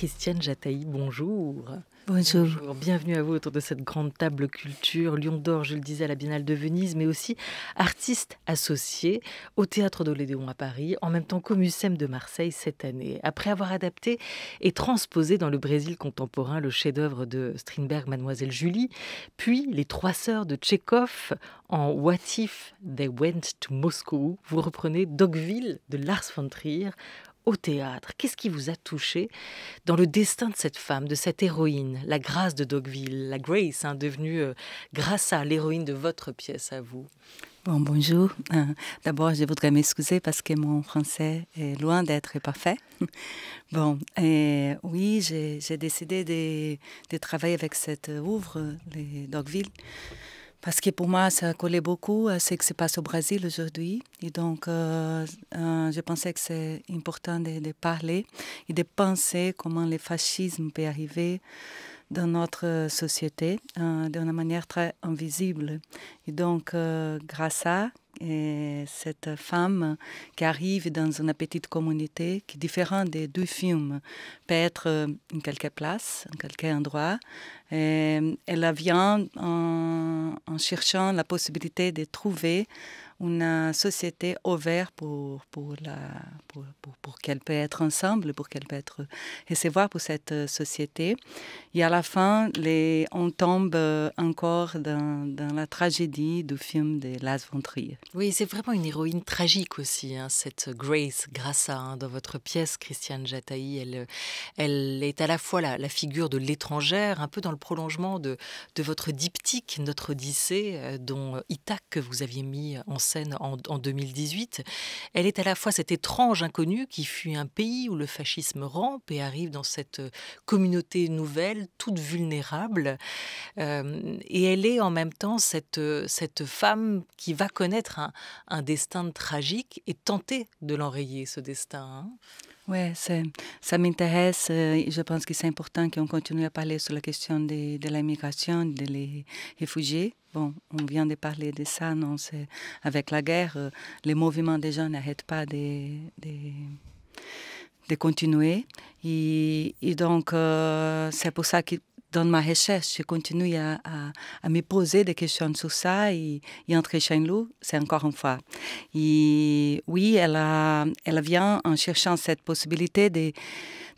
Christiane Jataï, bonjour. bonjour. Bienvenue à vous autour de cette grande table culture. Lion d'or, je le disais, à la Biennale de Venise, mais aussi artiste associé au Théâtre d'Olédéon à Paris, en même temps qu'au Mucem de Marseille cette année. Après avoir adapté et transposé dans le Brésil contemporain le chef-d'œuvre de Strindberg, Mademoiselle Julie, puis Les Trois Sœurs de Tchekhov en What If They Went to Moscow, vous reprenez Dogville de Lars von Trier au théâtre Qu'est-ce qui vous a touché dans le destin de cette femme, de cette héroïne, la grâce de Dogville, la Grace, hein, devenue euh, grâce à l'héroïne de votre pièce à vous Bon, bonjour. Euh, d'abord, je voudrais m'excuser parce que mon français est loin d'être parfait. Bon, oui, j'ai décidé de, travailler avec cette euh, ouvre, les Dogville, parce que pour moi, ça collait beaucoup à ce qui se passe au Brésil aujourd'hui. Et donc, euh, euh, je pensais que c'est important de, parler et de penser comment le fascisme peut arriver dans notre société euh, d'une manière très invisible. Et donc, grâce à et cette femme qui arrive dans une petite communauté qui, différente des deux films, peut être en euh, quelque place, en quelque endroit. elle vient en, en cherchant la possibilité de trouver une société ouverte pour, pour, la, pour, pour, qu'elle puisse être ensemble, pour qu'elle puisse être recevoir pour cette société. Et à la fin, les, on tombe encore dans, dans la tragédie du film de Las von Oui, c'est vraiment une héroïne tragique aussi, hein, cette Grace Grassa. à hein, dans votre pièce, Christiane Jataï, elle, elle est à la fois la, figure de l'étrangère, un peu dans le prolongement de, de votre diptyque, Notre Odyssée, euh, dont euh, Ithac que vous aviez mis en scène en, 2018, elle est à la fois cette étrange inconnue qui fuit un pays où le fascisme rampe et arrive dans cette euh, communauté nouvelle, toute vulnérable, euh, et elle est en même temps cette, euh, cette femme qui va connaître un, un destin tragique et tenter de l'enrayer, ce destin. Hein. Ouais, Oui, ça m'intéresse. Je pense que c'est important qu'on continue à parler sur la question de, de l'immigration, des réfugiés. Bon, on vient de parler de ça, non c'est, Avec la guerre, euh, les mouvements des gens n'arrêtent pas de, de, continuer. Et, donc, euh, c'est pour ça que dans ma recherche, je continue à, me poser des questions sur ça. Et, et entre c'est encore une fois. Et oui, elle, a, elle vient en cherchant cette possibilité de,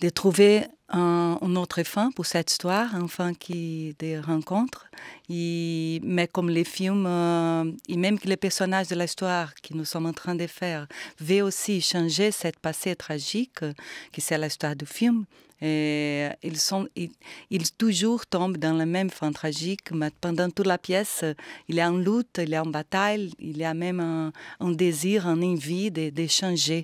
de trouver un, autre fin pour cette histoire, un fin qui des rencontres. mais comme les films, euh, et même que les personnages de l'histoire que nous sommes en train de faire, veulent aussi changer cette passé tragique, qui c'est l'histoire du film. ils sont, ils, toujours tombent dans la même fin tragique. Mais pendant toute la pièce, il y a une lutte, il y a une bataille, il y a même un, désir, une envie de, de changer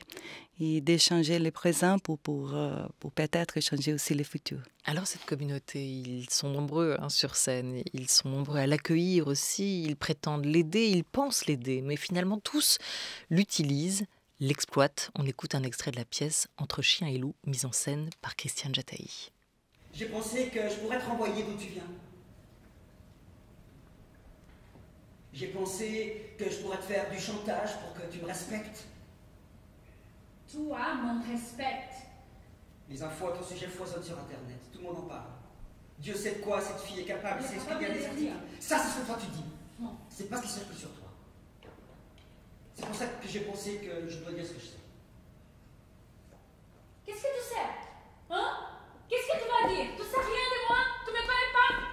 et d'échanger les présents pour, pour, euh, pour peut-être échanger aussi les futurs. Alors cette communauté, ils sont nombreux hein, sur scène, ils sont nombreux à l'accueillir aussi, ils prétendent l'aider, ils pensent l'aider, mais finalement tous l'utilisent, l'exploitent. On écoute un extrait de la pièce Entre chien et loup, mise en scène par Christiane Jataï. J'ai pensé que je pourrais te renvoyer d'où tu viens. J'ai pensé que je pourrais te faire du chantage pour que tu me respectes. Toi, mon respect. Les infos à ton sujet foisonnent sur Internet. Tout le monde en parle. Dieu sait de quoi cette fille est capable. C'est y à des articles. Ça, c'est ce que toi tu dis. C'est pas ce qui circule sur toi. C'est pour ça que j'ai pensé que je dois dire ce que je sais. Qu'est-ce que tu sais Hein Qu'est-ce que tu vas dire Tu sais rien de moi Tu me connais pas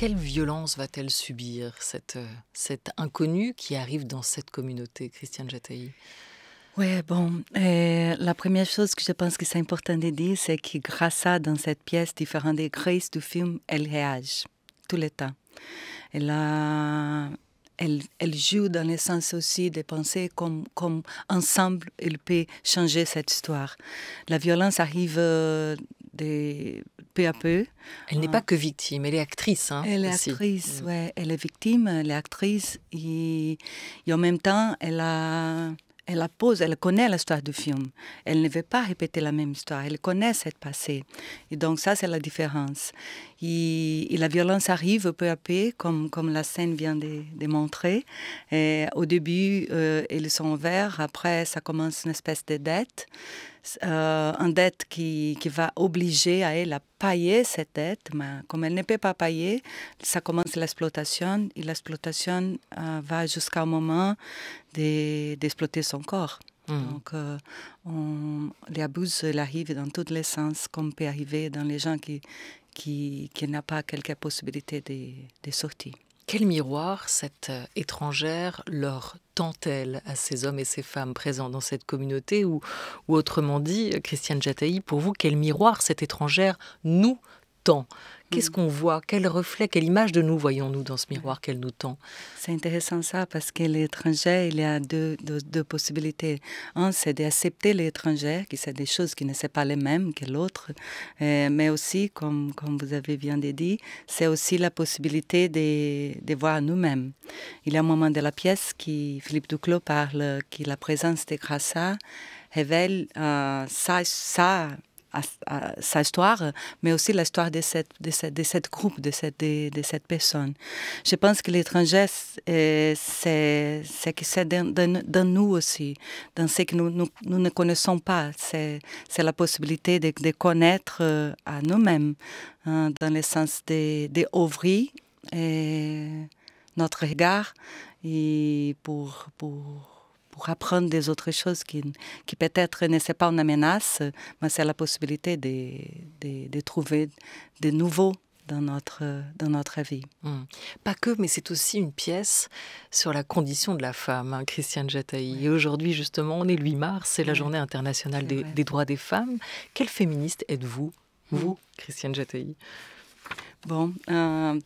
Quelle violence va-t-elle subir, cette, euh, cette inconnue qui arrive dans cette communauté, Christiane Jatayi oui, bon, euh, la première chose que je pense que c'est important de dire, c'est que à dans cette pièce, différente des Grace du film, elle réagit tout le temps. Elle, elle, joue dans le sens aussi de penser comme, comme ensemble, elle peut changer cette histoire. La violence arrive euh, des peu à peu. Elle n'est euh, pas que victime, elle est actrice. Hein, elle est actrice, mm. elle est victime, elle est actrice et, et en même temps, elle a elle pose, elle connaît l'histoire du film. Elle ne veut pas répéter la même histoire. Elle connaît cette passé. Et donc ça, c'est la différence. Et, la violence arrive peu à peu, comme, comme la scène vient de, montrer. Et au début, euh, ils sont ouverts Après, ça commence une espèce de dette. Euh, une dette qui, va obliger à elle à payer cette dette, mais comme elle ne peut pas payer, ça commence l'exploitation et l'exploitation euh, va va un moment d'exploiter son corps. Mmh. Donc, euh, on, les abus dans tous les sens, comme peut arriver dans les gens qui, qui, qui n'ont pas quelques possibilités de, de sortie. Quel miroir cette euh, étrangère leur tend-elle à ces hommes et ces femmes présents dans cette communauté ou, ou autrement dit, euh, Christiane Jataï, pour vous, quel miroir cette étrangère nous Qu'est-ce mm. qu'on voit Quel reflet, quelle image de nous voyons-nous dans ce mm. miroir qu'elle nous tend C'est intéressant ça, parce que l'étranger, il y a deux, possibilités. Un, c'est d'accepter l'étranger, qui c'est des choses qui ne sont pas les mêmes que l'autre. Euh, mais aussi, comme, comme vous avez bien dit, c'est aussi la possibilité de, voir nous-mêmes. Il y a un moment de la pièce qui Philippe Duclos parle, qui la présence de Grassa révèle euh, ça, ça à, sa histoire, mais aussi l'histoire de cette, de, cette, groupe, de cette, de, cette personne. Je pense que l'étranger, c'est que c'est dans, nous aussi, dans ce que nous, ne connaissons pas. C'est la possibilité de, de connaître euh, à nous-mêmes, hein, dans le sens d'ouvrir notre regard et pour, pour pour apprendre des autres choses qui, qui peut-être ne sont pas une menace, mais c'est la possibilité de, de, de trouver des nouveaux dans notre, dans notre vie. Hum. Pas que, mais c'est aussi une pièce sur la condition de la femme, hein, Christiane Jataï. Et aujourd'hui, justement, on est le 8 mars, c'est la journée internationale des, droits des femmes. Quelle féministe êtes-vous, vous, hum. Christiane Jataï Bon. Euh,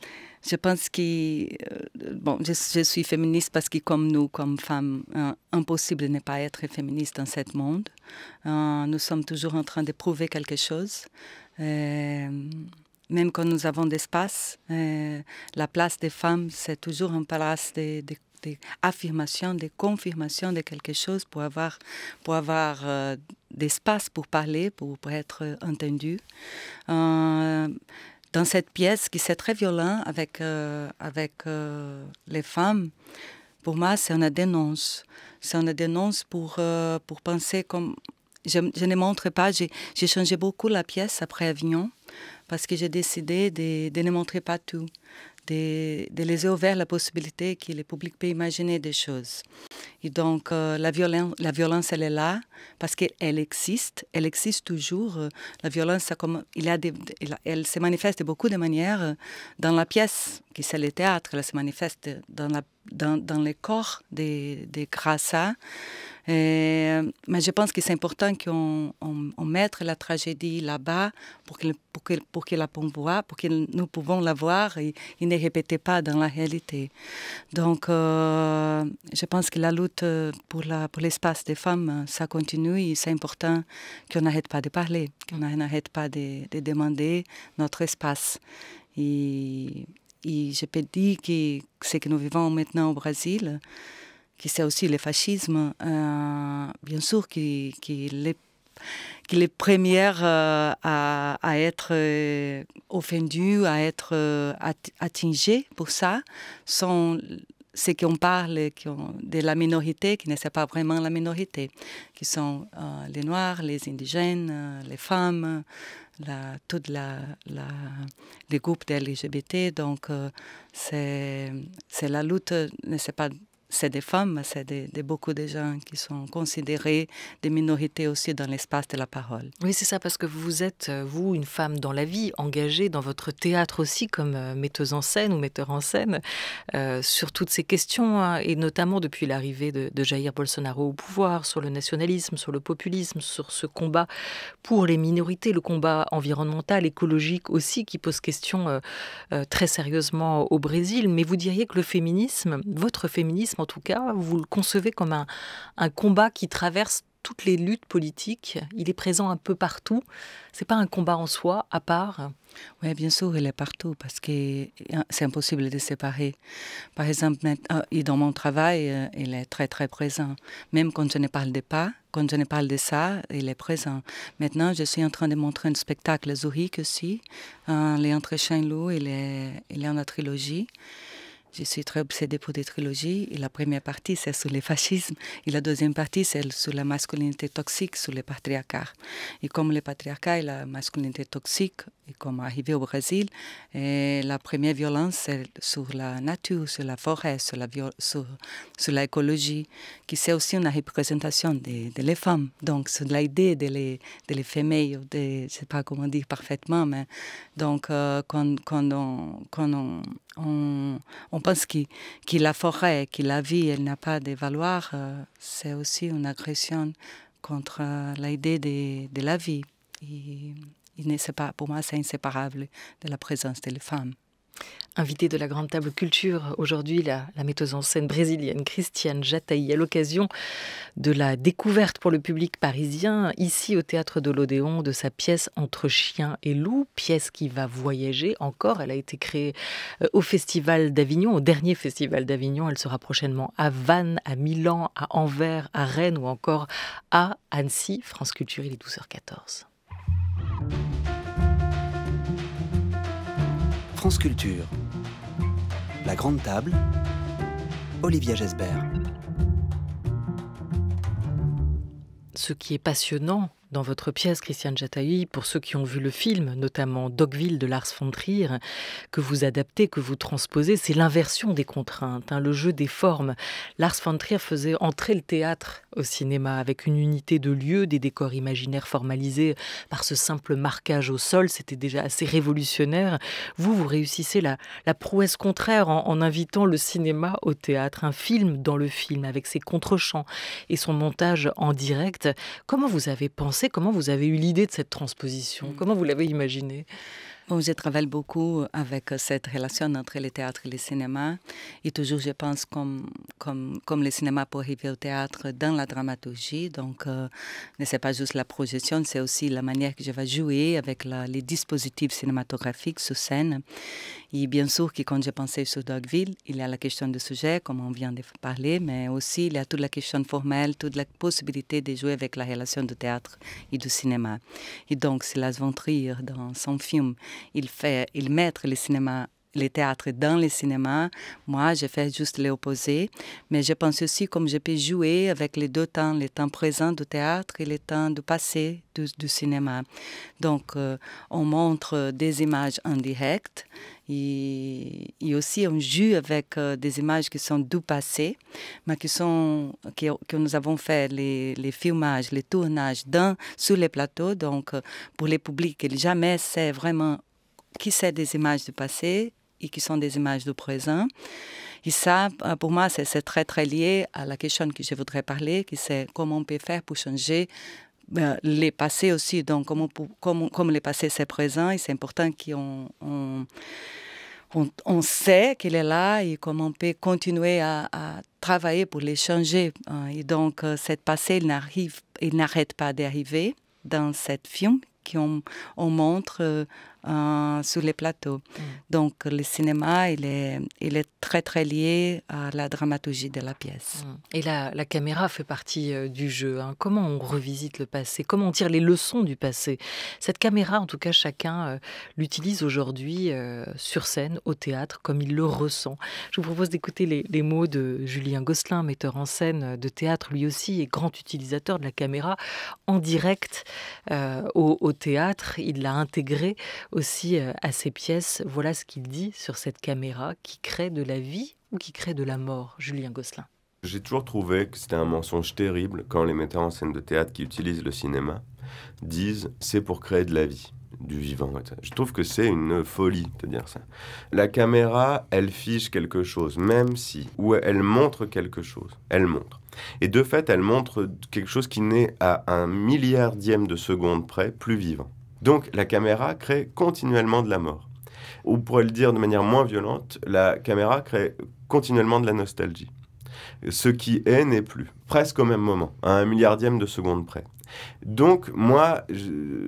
je pense que euh, bon, je, suis féministe parce que comme nous, comme femmes, hein, impossible de ne pas être féministe dans ce monde. Euh, nous sommes toujours en train de prouver quelque chose. Euh, même quand nous avons d'espace, la place des femmes, c'est toujours un place des d'affirmation, de confirmation de quelque chose pour avoir, pour avoir d'espace pour parler, pour, être entendu dans cette pièce qui s'est très violent avec, euh, avec euh, les femmes, pour moi, c'est une dénonce. C'est une dénonce pour, euh, pour penser comme... Je, ne montre pas, j'ai changé beaucoup la pièce après Avignon, parce que j'ai décidé de, ne montrer pas tout de, de laisser ouvert la possibilité que le public peut imaginer des choses. Et donc, euh, la, violence, la violence, elle est là parce qu'elle existe, elle existe toujours. Euh, la violence, comme, il a elle se manifeste de beaucoup de manières euh, dans la pièce, qui c'est le théâtre, elle se manifeste dans, la, dans, les corps des, des grassas. Euh, mais je pense que c'est important qu'on on, mette la tragédie là-bas pour que, pour que, pour que la pour que nous pouvons la voir et, ne répéter pas dans la réalité. Donc, euh, je pense que la lutte euh, pour, la, pour l'espace des femmes, ça continue et c'est important qu'on n'arrête pas de parler, qu'on n'arrête pas de, demander notre espace. Et, et je peux dire que ce que nous vivons maintenant au Brésil, qui c'est aussi le fascisme, euh, bien sûr qui qui les qui les premières euh, à, à, être euh, à être euh, atteintes pour ça, sont ceux qui on parle qui ont, de la minorité, qui ne sont pas vraiment la minorité, qui sont les Noirs, les indigènes, les femmes, la, la, la, les groupes des LGBT. Donc, c'est la lutte, ne c'est pas c'est des femmes, c'est beaucoup de gens qui sont considérés des minorités aussi dans l'espace de la parole. Oui, c'est ça, parce que vous êtes, euh, vous, une femme dans la vie, engagée dans votre théâtre aussi comme euh, metteuse en scène ou metteur en scène, euh, sur toutes ces questions, hein, et notamment depuis l'arrivée de, Jair Bolsonaro au pouvoir, sur le nationalisme, sur le populisme, sur ce combat pour les minorités, le combat environnemental, écologique aussi, qui pose question très sérieusement au Brésil. Mais vous diriez que le féminisme, votre féminisme, en tout cas, vous le concevez comme un, combat qui traverse toutes les luttes politiques. Il est présent un peu partout. C'est pas un combat en soi, à part. Oui, bien sûr, il est partout parce que euh, c'est impossible de séparer. Par exemple, euh, dans mon travail, euh, il est très très présent. Même quand je ne parle pas, quand je ne parle de ça, il est présent. Maintenant, je suis en train de montrer un spectacle à Zurich aussi. Euh, les Entre Chien Loup, il est, il est dans la trilogie. Je suis très obsédée pour des trilogies. Et la première partie, c'est sur le fascisme. Et la deuxième partie, c'est sur la masculinité toxique, sur le patriarcat. Et comme le patriarcat et la masculinité toxique, et comme arrivé au Brésil, la première violence, c'est sur la nature, sur la forêt, sur la sur, sur l'écologie, qui c'est aussi une représentation des de les femmes. Donc, c'est l'idée de les, de femelles, je ne sais pas comment dire parfaitement, mais donc, euh, quand, quand, on, quand on on, pense que, la forêt, que la vie, elle n'a pas de valeur, c'est aussi une agression contre euh, l'idée de, de, la vie. Et, il pas, pour moi, c'est inséparable de la présence des femmes. Invitée de la Grande Table Culture, aujourd'hui la, metteuse en scène brésilienne Christiane Jataï, à l'occasion de la découverte pour le public parisien, ici au Théâtre de l'Odéon, de sa pièce Entre chiens et loup, pièce qui va voyager encore. Elle a été créée euh, au Festival d'Avignon, au dernier Festival d'Avignon. Elle sera prochainement à Vannes, à Milan, à Anvers, à Rennes ou encore à Annecy, France Culture, il est 12h14. France La Grande Table. Olivia Jesbert. Ce qui est passionnant dans votre pièce, Christiane Jataï, pour ceux qui ont vu le film, notamment Dogville de Lars von Trier, que vous adaptez, que vous transposez, c'est l'inversion des contraintes, hein, le jeu des formes. Lars von Trier faisait entrer le théâtre au cinéma avec une unité de lieu, des décors imaginaires formalisés par ce simple marquage au sol. C'était déjà assez révolutionnaire. Vous, vous réussissez la, la prouesse contraire en, en invitant le cinéma au théâtre, un film dans le film avec ses contrechamps et son montage en direct. Comment vous avez pensé Comment vous avez eu l'idée de cette transposition mmh. Comment vous l'avez imaginée je travaille beaucoup avec euh, cette relation entre le théâtre et le cinéma. Et toujours, je pense, comme, comme, comme le cinéma peut arriver au théâtre dans la dramaturgie. Donc, euh, ce n'est pas juste la projection, c'est aussi la manière que je vais jouer avec les dispositifs cinématographiques sur scène. Et bien sûr que quand je pensais sur Dogville, il y a la question du sujet, comme on vient de parler, mais aussi il y a toute la question formelle, toute la possibilité de jouer avec la relation du théâtre et du cinéma. Et donc, c'est la ventrure dans son film il, fait, il met les cinémas les théâtres dans les cinémas. Moi, je fais juste l'opposé. Mais je pense aussi comme je peux jouer avec les deux temps, le temps présent du théâtre et le temps du passé du, cinéma. Donc, euh, on montre des images en direct et, aussi on joue avec euh, des images qui sont du passé, mais qui sont que nous avons fait les, les filmages, les tournages dans, sur les plateaux. Donc, euh, pour les publics, jamais c'est vraiment qui sont des images du passé et qui sont des images du présent. Et ça, euh, pour moi, c'est très, très lié à la question que je voudrais parler, qui c'est comment on peut faire pour changer euh, les passés aussi. Donc, comment, comme, comme les passés, c'est présent, et c'est important qu'on on, on, sait qu'il est là et comment on peut continuer à, travailler pour les changer. Euh, et donc, cette passé, il n'arrête pas d'arriver dans cette film qu'on on montre euh, sur les plateaux. Mm. Donc le cinéma, il est, est très très lié à la dramaturgie de la pièce. Mm. Et la, la, caméra fait partie euh, du jeu. Hein. Comment on revisite le passé Comment on tire les leçons du passé Cette caméra, en tout cas, chacun euh, l'utilise aujourd'hui sur scène, au théâtre, comme il le ressent. Je vous propose d'écouter les, mots de Julien Gosselin, metteur en scène de théâtre lui aussi et grand utilisateur de la caméra en direct au, au, théâtre. Il l'a intégré aussi euh, à ses pièces. Voilà ce qu'il dit sur cette caméra qui crée de la vie ou qui crée de la mort, Julien Gosselin. J'ai toujours trouvé que c'était un mensonge terrible quand les metteurs en scène de théâtre qui utilisent le cinéma disent c'est pour créer de la vie du vivant. Je trouve que c'est une folie de dire ça. La caméra, elle fiche quelque chose, même si, ou elle montre quelque chose, elle montre. Et de fait, elle montre quelque chose qui naît à un milliardième de seconde près plus vivant. Donc la caméra crée continuellement de la mort. Ou pour le dire de manière moins violente, la caméra crée continuellement de la nostalgie. Ce qui est n'est plus, presque au même moment, à un milliardième de seconde près. Donc, moi,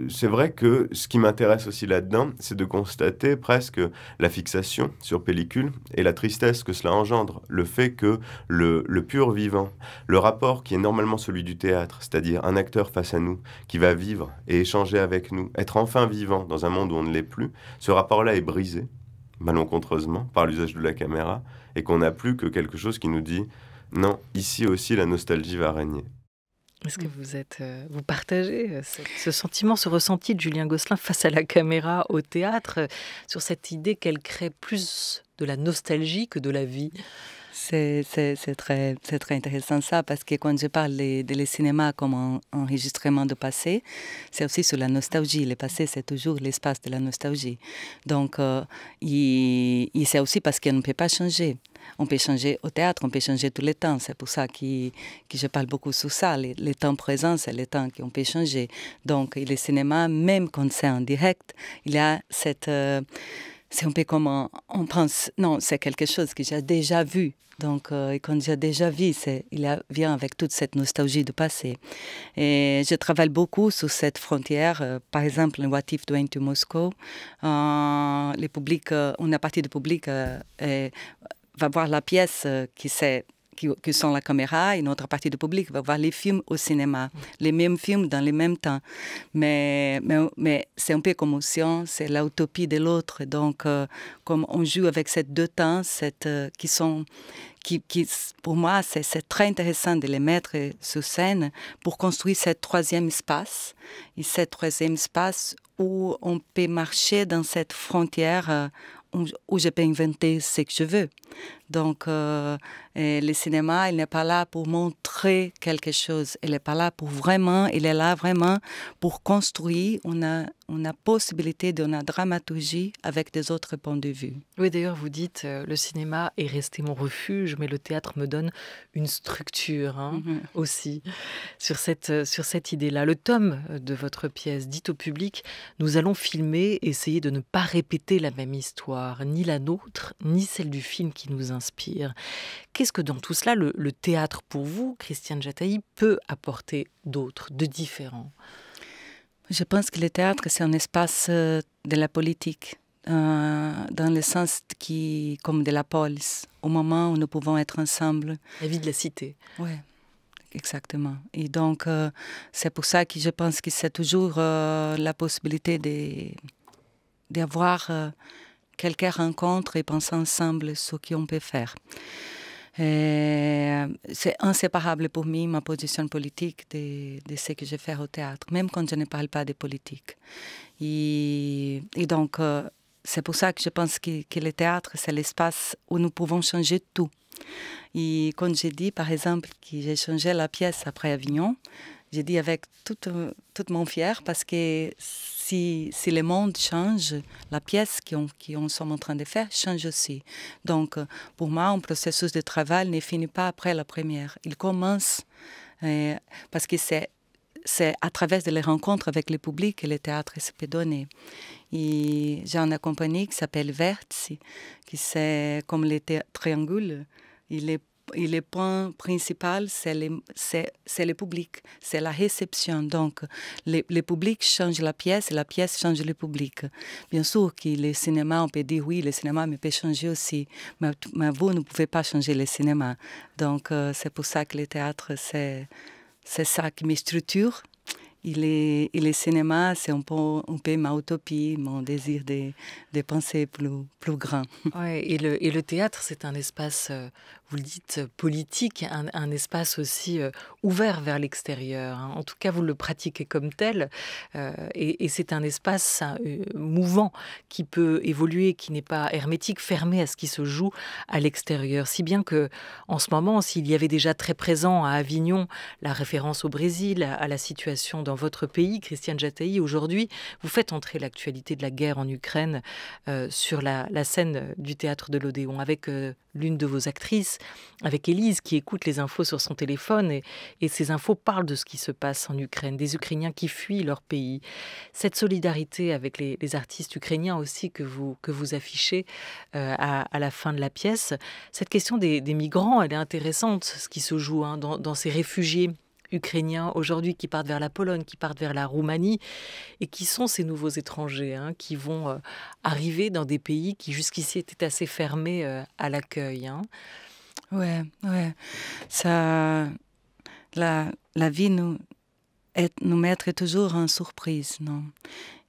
c'est vrai que ce qui m'intéresse aussi là-dedans, c'est de constater presque la fixation sur pellicule et la tristesse que cela engendre, le fait que le, pur vivant, le rapport qui est normalement celui du théâtre, c'est-à-dire un acteur face à nous, qui va vivre et échanger avec nous, être enfin vivant dans un monde où on ne l'est plus, ce rapport-là est brisé, malencontreusement, par l'usage de la caméra, et qu'on n'a plus que quelque chose qui nous dit non, ici aussi la nostalgie va régner. Est-ce que mm. vous êtes, euh, vous partagez euh, ce, sentiment, ce ressenti de Julien Gosselin face à la caméra, au théâtre, euh, sur cette idée qu'elle crée plus de la nostalgie que de la vie c'est très, très intéressant ça, parce que quand je parle de, des cinéma comme un enregistrement de passé, c'est aussi sur la nostalgie. Le passé, c'est toujours l'espace de la nostalgie. Donc, il, c'est aussi parce qu'elle ne peut pas changer on peut changer au théâtre, on peut changer tout le temps. C'est pour ça que, je parle beaucoup sur ça. Le, temps présent, c'est le temps qu'on peut changer. Donc, le cinéma, même quand c'est en direct, il y a cette... Euh, c'est un peu comme on, pense, non, c'est quelque chose que j'ai déjà vu. Donc, euh, quand j'ai déjà vu, il vient avec toute cette nostalgie du passé. Et je travaille beaucoup sur cette frontière. Euh, par exemple, What If Moscou, le les publics, une partie du public est va voir la pièce euh, qui c'est qui, sont la caméra et une autre partie du public va voir les films au cinéma, les mêmes films dans les mêmes temps. Mais, mais, c'est un peu comme science, c'est l'utopie de l'autre. Donc, euh, comme on joue avec ces deux temps, cette, euh, qui sont, qui, qui pour moi, c'est très intéressant de les mettre sur scène pour construire ce troisième espace. Et ce troisième espace où on peut marcher dans cette frontière où je peux inventer ce que je veux. Donc, euh, le cinéma, il n'est pas là pour montrer quelque chose. Il n'est pas là pour vraiment, il est là vraiment pour construire On on a possibilité d'une dramaturgie avec des autres points de vue. Oui, d'ailleurs, vous dites, euh, le cinéma est resté mon refuge, mais le théâtre me donne une structure hein, mhm. aussi. Sur cette, euh, sur cette idée-là, le tome de votre pièce dit au public, nous allons filmer, essayer de ne pas répéter la même histoire, ni la nôtre, ni celle du film qui nous inspire. Qu'est-ce que dans tout cela le, théâtre pour vous, Christiane Jataï, peut apporter d'autre, de différent Je pense que le théâtre, c'est un espace euh, de la politique. Euh, dans le sens qui, comme de la police, au moment où nous pouvons être ensemble. La vie de la cité. Oui, exactement. Et donc, euh, c'est pour ça que je pense que c'est toujours la possibilité d'avoir quelques rencontre et penser ensemble ce qu'on peut faire. C'est inséparable pour moi, ma position politique, de, ce que je fais au théâtre, même quand je ne parle pas de politique. Et, donc, euh, c'est pour ça que je pense que, que le théâtre, c'est l'espace où nous pouvons changer tout. Et quand j'ai dit, par exemple, que j'ai changé la pièce après Avignon, je dis avec toute, toute mon fière parce que si, si le monde change, la pièce qu'on qui on sommes en train de faire change aussi. Donc, pour moi, un processus de travail ne finit pas après la première. Il commence euh, parce que c'est c'est à travers les rencontres avec le public que le théâtre se peut donner. Et j'ai une compagnie qui s'appelle Vertice, qui c'est comme le triangle, Il est et le point principal, c'est le, le, public, c'est la réception. Donc, le, le, public change la pièce et la pièce change le public. Bien sûr que le cinéma, on peut dire oui, le cinéma mais peut changer aussi, mais, mais, vous ne pouvez pas changer le cinéma. Donc, euh, c'est pour ça que le théâtre, c'est ça qui me structure. Et le, cinéma, c'est un peu, un peu, ma utopie, mon désir de, penser plus, plus grand. Ouais, et, le, et le théâtre, c'est un espace euh, vous le dites, politique, un, espace aussi euh, ouvert vers l'extérieur. Hein. En tout cas, vous le pratiquez comme tel. Euh, et, c'est un espace euh, mouvant qui peut évoluer, qui n'est pas hermétique, fermé à ce qui se joue à l'extérieur. Si bien que, en ce moment, s'il y avait déjà très présent à Avignon la référence au Brésil, à, la situation dans votre pays, Christiane Jataï, aujourd'hui, vous faites entrer l'actualité de la guerre en Ukraine sur la, la, scène du théâtre de l'Odéon avec l'une de vos actrices, avec Elise qui écoute les infos sur son téléphone et, et ces infos parlent de ce qui se passe en Ukraine, des Ukrainiens qui fuient leur pays. Cette solidarité avec les, artistes ukrainiens aussi que vous, que vous affichez euh, à, la fin de la pièce, cette question des, migrants, elle est intéressante, ce qui se joue hein, dans ces réfugiés ukrainiens aujourd'hui qui partent vers la Pologne, qui partent vers la Roumanie, et qui sont ces nouveaux étrangers hein, qui vont euh, arriver dans des pays qui jusqu'ici étaient assez fermés euh, à l'accueil. Hein. Ouais, ouais. Ça, la, la vie nous, est, nous toujours en surprise, non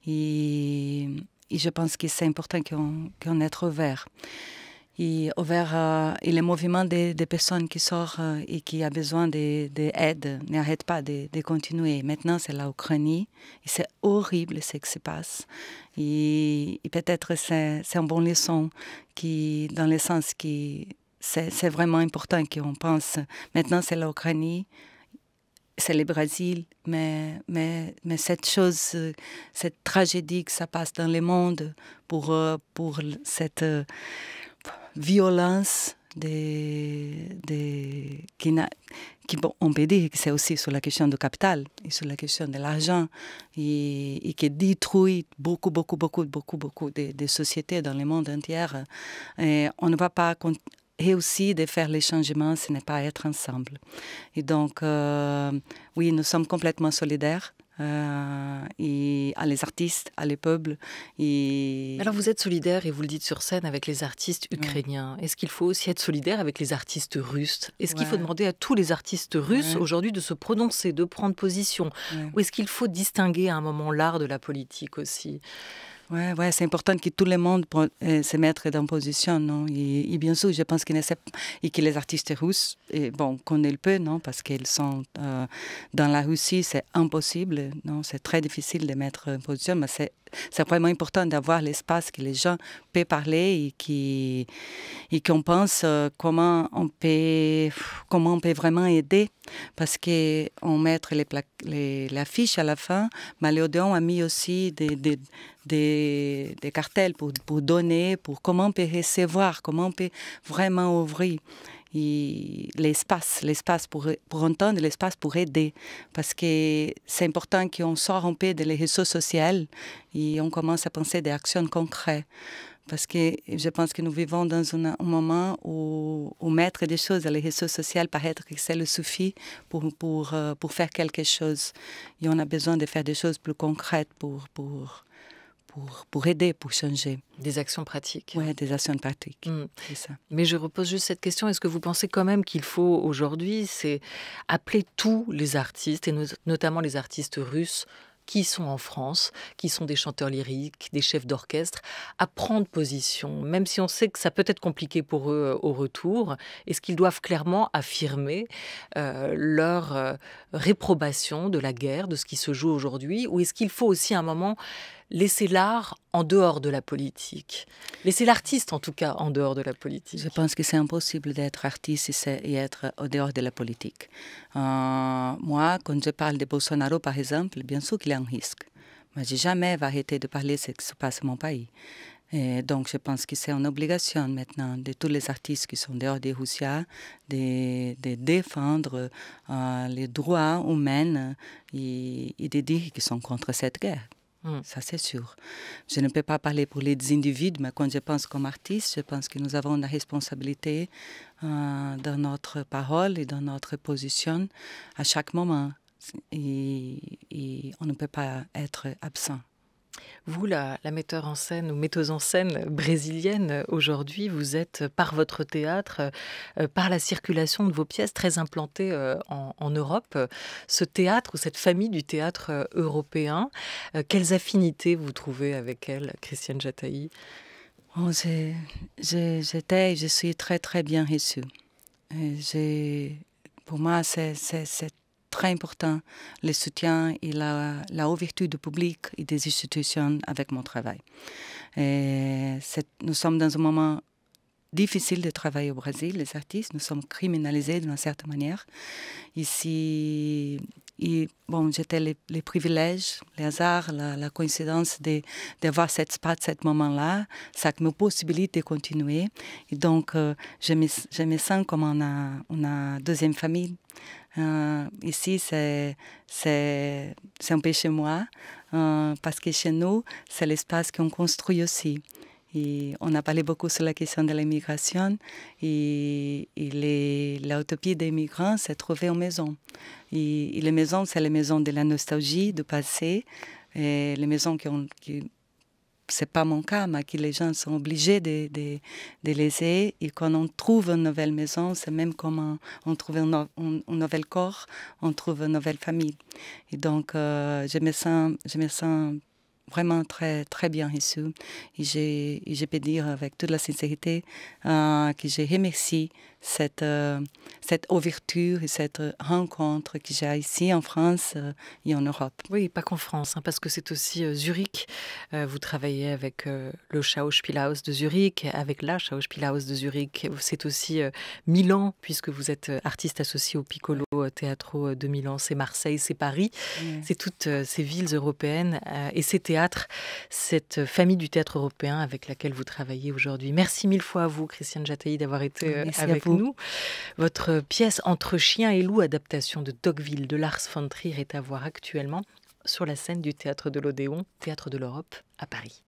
et, je pense que c'est important qu'on qu ait ouvert et envers euh, et les mouvements des, personnes qui sortent euh, et qui a besoin d'aide n'arrête pas de, continuer. Maintenant, c'est l'Ukraine, et c'est horrible ce qui se passe. Et, peut-être c'est un bon leçon qui, dans le sens qui c'est vraiment important qu'on pense. Maintenant, c'est la c'est le Brésil, mais, mais, mais cette chose, cette tragédie que ça passe dans le monde pour, euh, pour cette, euh, violence qui, on peut dire que c'est aussi sur la question du capital et sur la question de l'argent et, qui détruit beaucoup, beaucoup, beaucoup, beaucoup, beaucoup de, sociétés dans le monde entier. Et on ne va pas réussir de faire les changements, si ce n'est pas être ensemble. Et donc, euh, oui, nous sommes complètement solidaires euh, et à les artistes, à les peuples. Alors vous êtes solidaire et vous le dites sur scène avec les artistes ukrainiens. Est-ce qu'il faut aussi être solidaire avec les artistes russes Est-ce qu'il faut demander à tous les artistes russes aujourd'hui de se prononcer, de prendre position Ou est-ce qu'il faut distinguer à un moment l'art de la politique aussi Ouais, c'est important que tout le monde euh, se mette en position, non et, bien sûr, je pense est et que les artistes russes, et, bon, qu'on le peut, non Parce qu'ils sont euh, dans la Russie, c'est impossible, non C'est très difficile de mettre en position, mais c'est vraiment important d'avoir l'espace que les gens peuvent parler et qui qu'on pense euh, comment on peut comment on peut vraiment aider parce qu'on on met les, les l'affiche à la fin mais l'Odéon a mis aussi des, des des, cartels, pour, pour, donner, pour comment on peut recevoir, comment on peut vraiment ouvrir l'espace, l'espace pour, pour entendre, l'espace pour aider. Parce que c'est important qu'on sorte un peu des réseaux sociaux et on commence à penser des actions concrètes. Parce que je pense que nous vivons dans un, moment où, mettre des choses dans les réseaux sociaux paraît que c'est le suffit pour, pour, euh, pour faire quelque chose. Et on a besoin de faire des choses plus concrètes pour, pour, pour, aider, pour changer. Des actions pratiques. Oui, des actions pratiques. Mm. c'est Ça. Mais je repose juste cette question. Est-ce que vous pensez quand même qu'il faut aujourd'hui, c'est appeler tous les artistes, et notamment les artistes russes, qui sont en France, qui sont des chanteurs lyriques, des chefs d'orchestre, à prendre position, même si on sait que ça peut être compliqué pour eux euh, au retour, est-ce qu'ils doivent clairement affirmer euh, leur euh, réprobation de la guerre, de ce qui se joue aujourd'hui, ou est-ce qu'il faut aussi un moment laisser l'art en dehors de la politique Laisser l'artiste, en tout cas, en dehors de la politique Je pense que c'est impossible d'être artiste et être en dehors de la politique. Euh, moi, quand je parle de Bolsonaro, par exemple, bien sûr qu'il y a un risque. Mais je jamais arrêté de parler de ce qui se passe dans mon pays. Et donc, je pense que c'est une obligation maintenant de tous les artistes qui sont dehors des Russia de, défendre euh, les droits humains et de dire qu'ils sont contre cette guerre. Mm. Ça, c'est sûr. Je ne peux pas parler pour les individus, mais quand je pense comme artiste, je pense que nous avons la responsabilité euh, dans notre parole et dans notre position à chaque moment. et on ne peut pas être absent. Vous, la, la, metteur en scène ou metteuse en scène brésilienne, aujourd'hui, vous êtes par votre théâtre, euh, par la circulation de vos pièces, très implantées euh, en, Europe. Ce théâtre ou cette famille du théâtre euh, européen, quelles affinités vous trouvez avec elle, Christiane Jataï oh, J'étais, je suis très très bien reçue. Pour moi, c'est très important, le soutien et la, la ouverture du public et des institutions avec mon travail. Et nous sommes dans un moment difficile de travailler au Brésil, les artistes, nous sommes criminalisés d'une certaine manière. Ici, et, bon, j'étais les, privilèges, les hasards, la, la coïncidence d'avoir cet espace, cet moment-là, ça me possibilite de continuer. Et donc, euh, je, me, je, me, sens comme on a, on a deuxième famille. Euh, ici, c'est un peu chez moi, euh, parce que chez nous, c'est l'espace qu'on construit aussi. Et on a parlé beaucoup sur la question de l'immigration et, et l'utopie des migrants, c'est trouver en maison. Et, les maisons, c'est les maisons de la nostalgie, du passé, et les maisons qui ont, qui, c'est pas mon cas, mais qui les gens sont obligés de, de, de Et quand on trouve une nouvelle maison, c'est même comme on trouve un, nouvel corps, on trouve une nouvelle famille. Et donc, euh, je me sens, je me sens vraiment très, très bien reçu. Et je peux dire avec toute la sincérité euh, que j'ai remercie cette, euh, cette ouverture et cette rencontre que j'ai ici en France euh, et en Europe. Oui, pas qu'en France, hein, parce que c'est aussi Zurich. vous travaillez avec le Schauspielhaus de Zurich, avec la Schauspielhaus de Zurich. C'est aussi Milan, puisque vous êtes artiste associé au Piccolo. Théâtre euh, euh, de Milan, c'est Marseille, c'est Paris, c'est toutes euh, ces villes européennes et ces théâtres, cette famille du théâtre européen avec laquelle vous travaillez aujourd'hui. Merci mille fois à vous, Christiane Jataï, d'avoir été avec nous. Votre pièce Entre chiens et loups, adaptation de Tocqueville de Lars von Trier, est à voir actuellement sur la scène du théâtre de l'Odéon, théâtre de l'Europe, à Paris.